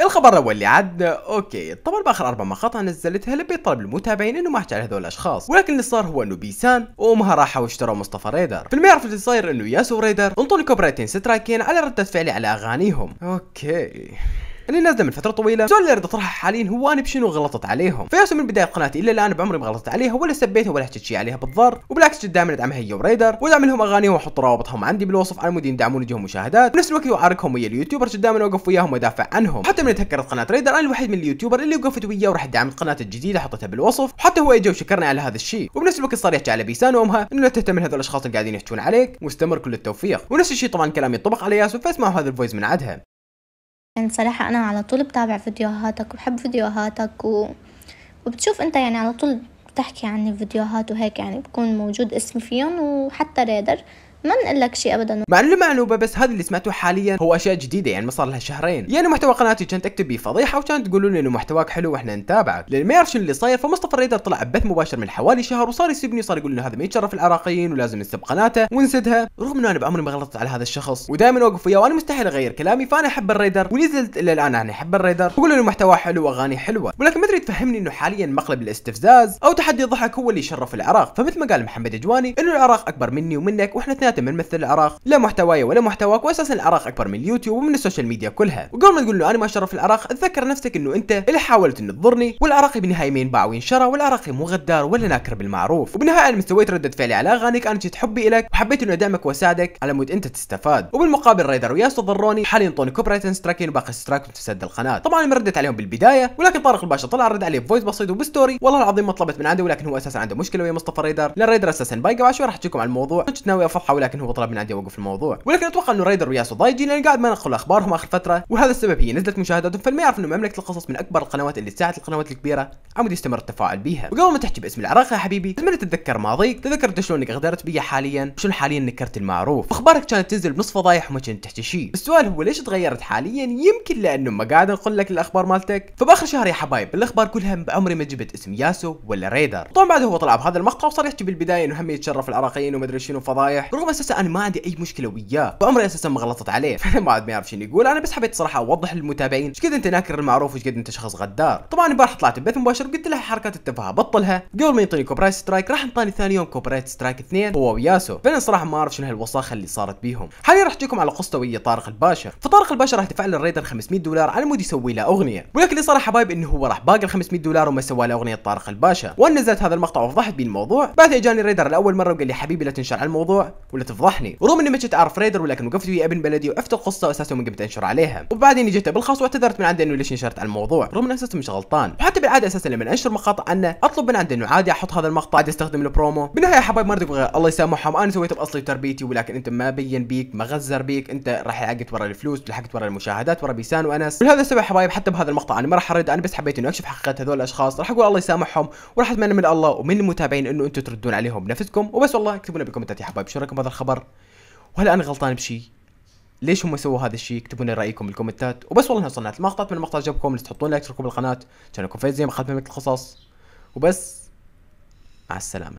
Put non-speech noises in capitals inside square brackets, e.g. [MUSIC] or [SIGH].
الخبر الاول اللي عدنا اوكي طبعا باخر اربع مقاطع نزلتها لبيت طلب المتابعين انه ما احكي على هذول الاشخاص ولكن اللي صار هو انه بيسان وامها راحوا واشتروا مصطفى ريدر في يعرف اللي صاير انه ياسو ريدر انطوا الكوبريتين سترايكين على ردة فعلي على اغانيهم اوكي اللي نازله من فتره طويله السؤال اللي اريد اطرحه حاليا هو انا بشنو غلطت عليهم فياسو من بدايه قناتي الا الان بعمري ما غلطت عليها ولا سبيتها ولا حكيت شيء عليها بالضر وبالعكس جدا دائما ادعمها هي وريدر وادعم لهم اغانيهم واحط روابطهم عندي بالوصف على مود يدعمون يجيهم مشاهدات بنفس الوقت اعاركهم ويا اليوتيوبر جدا دائما اوقف وياهم وادافع عنهم حتى من تهكرت قناه ريدر انا الوحيد من اليوتيوبر اللي وقفت وياه وراح دعمت القناه الجديده حطيتها بالوصف وحتى هو اجى وشكرني على هذا الشيء وبنفس الوقت صار يحكي على بيسان وامها انه لا تهتم هذول الاشخاص اللي قاعدين يحكون عليك مستمر كل التوفيق ونفس الشيء طبعا كلامي ينطبق على ياسو فاسمعوا هذا الفويس من عدها يعني صراحة أنا على طول بتابع فيديوهاتك وبحب فيديوهاتك و... وبتشوف أنت يعني على طول بتحكي عني فيديوهات وهيك يعني بكون موجود اسمي فيهم وحتى ريدر ما نقول لك شيء ابدا مع انه معلومه بس هذا اللي سمعته حاليا هو اشياء جديده يعني ما صار لها شهرين يعني محتوى قناتي كانت اكتب بيه فضيحه وكانت تقولون لي انه محتواك حلو واحنا نتابعك لان ما يعرف اللي صاير فمصطفى الريدر طلع بث مباشر من حوالي شهر وصار يسبني وصار يقول انه هذا ما يتشرف العراقيين ولازم نسب قناته ونسدها رغم انه انا بعمري ما غلطت على هذا الشخص ودائما اوقف وياه وانا مستحيل اغير كلامي فانا احب الريدر ونزلت الى الان انا احب الريدر وقول انه محتواه حلو واغاني حلوه ولكن ما ادري تفهمني انه حاليا مقلب الاستفزاز او تحدي الضحك هو اللي يشرف العراق فمثل ما قال محمد اجواني انه العراق اكبر مني ومنك واحنا اثنين من مثل العراق لا محتواي ولا محتواك واساسا العراق اكبر من اليوتيوب ومن السوشيال ميديا كلها وقبل ما تقول له انا ما شرف العراق اتذكر نفسك انه انت اللي حاولت انه تضرني والعراقي بالنهايه ما ينباع وينشرى والعراقي مو غدار ولا ناكر بالمعروف وبالنهايه انا سويت رده فعلي على اغانيك انا جيت حبي لك وحبيت انه ادعمك واساعدك على مود انت تستفاد وبالمقابل رايدر وياس تضروني حاليا انطوني كوبريت ستراكين وباقي ستراك تسد القناه طبعا ما ردت عليهم بالبدايه ولكن طارق الباشا طلع رد عليه بفويس بسيط وبستوري والله العظيم ما طلبت من عنده ولكن هو اساسا عنده مشكله ويا مصطفى رايدر لان رايدر اساسا بايقه وعشوائي راح تجيكم على الموضوع كنت ناوي افضحه لكن هو طلب من عندي اوقف الموضوع ولكن اتوقع انه رايدر وياسو ضايجين لان يعني قاعد ما نقل اخبارهم اخر فتره وهذا السبب هي نزلت مشاهداتهم فالما يعرف انه مملكه القصص من اكبر القنوات اللي ساعدت القنوات الكبيره عمود يستمر التفاعل بيها وقبل ما تحكي باسم العراق يا حبيبي اتمنى تتذكر ماضيك تذكر شلون انك غدرت بي حاليا وشلون حاليا نكرت المعروف اخبارك كانت تنزل بنص فضايح وما كنت تحكي شيء السؤال هو ليش تغيرت حاليا يمكن لانه ما قاعد اقول لك الاخبار مالتك فباخر شهر يا حبايب الاخبار كلها بعمري ما جبت اسم ياسو ولا رايدر طبعا بعد هو طلع بهذا المقطع وصار يحكي بالبدايه انه هم يتشرف العراقيين وما ادري شنو فضايح رغم رغم اساسا انا ما عندي اي مشكله وياه وامر اساسا ما غلطت عليه فانا [LAUGHS] ما عاد ما يعرف شنو يقول انا بس حبيت صراحه اوضح للمتابعين ايش قد انت ناكر المعروف وايش قد انت شخص غدار طبعا امبارح طلعت ببث مباشر وقلت لها حركات التفاهه بطلها قبل ما يعطيني كوبرايت سترايك راح انطاني ثاني يوم كوبرايت سترايك اثنين هو وياسو فانا صراحه ما اعرف شنو هالوساخه اللي صارت بيهم حاليا راح اجيكم على قصته ويا طارق الباشا فطارق الباشا راح يدفع للريدر 500 دولار على مود يسوي له اغنيه ولكن اللي صار حبايب انه هو راح باقي ال 500 دولار وما سوى له اغنيه طارق الباشا وانا نزلت هذا المقطع وفضحت بيه الموضوع بعدها اجاني الريدر لاول مره وقال لي حبيبي لا تنشر على الموضوع ولا تفضحني رغم اني ما كنت اعرف ريدر ولكن وقفت ويا ابن بلدي وعرفت القصه واساسا من قمت انشر عليها وبعدين جيت بالخاص واعتذرت من عندي انه ليش نشرت على الموضوع رغم ان اساسا مش غلطان وحتى بالعاده اساسا لما انشر مقاطع عنه اطلب من عنده انه عادي احط هذا المقطع عادي استخدم البرومو بالنهايه حبايب ما ارضي الله يسامحهم انا سويت باصلي تربيتي ولكن انت ما بين بيك ما غزر بيك انت راح لحقت ورا الفلوس لحقت ورا المشاهدات ورا بيسان وانس ولهذا السبب حبايب حتى بهذا المقطع انا ما راح ارد انا بس حبيت انه اكشف حقيقه هذول الاشخاص راح اقول الله يسامحهم وراح اتمنى من الله ومن المتابعين انه انتم تردون عليهم بنفسكم وبس والله اكتبوا لنا بالكومنتات يا حبايب شو رايكم بهذا الخبر وهل انا غلطان بشيء ليش هم سووا هذا الشيء يكتبون رايكم بالكومنتات وبس والله صنعت المقطع من المقطع عجبكم لا تحطون لايك تشتركوا بالقناه كان فايزين فايز زين القصص وبس مع السلامه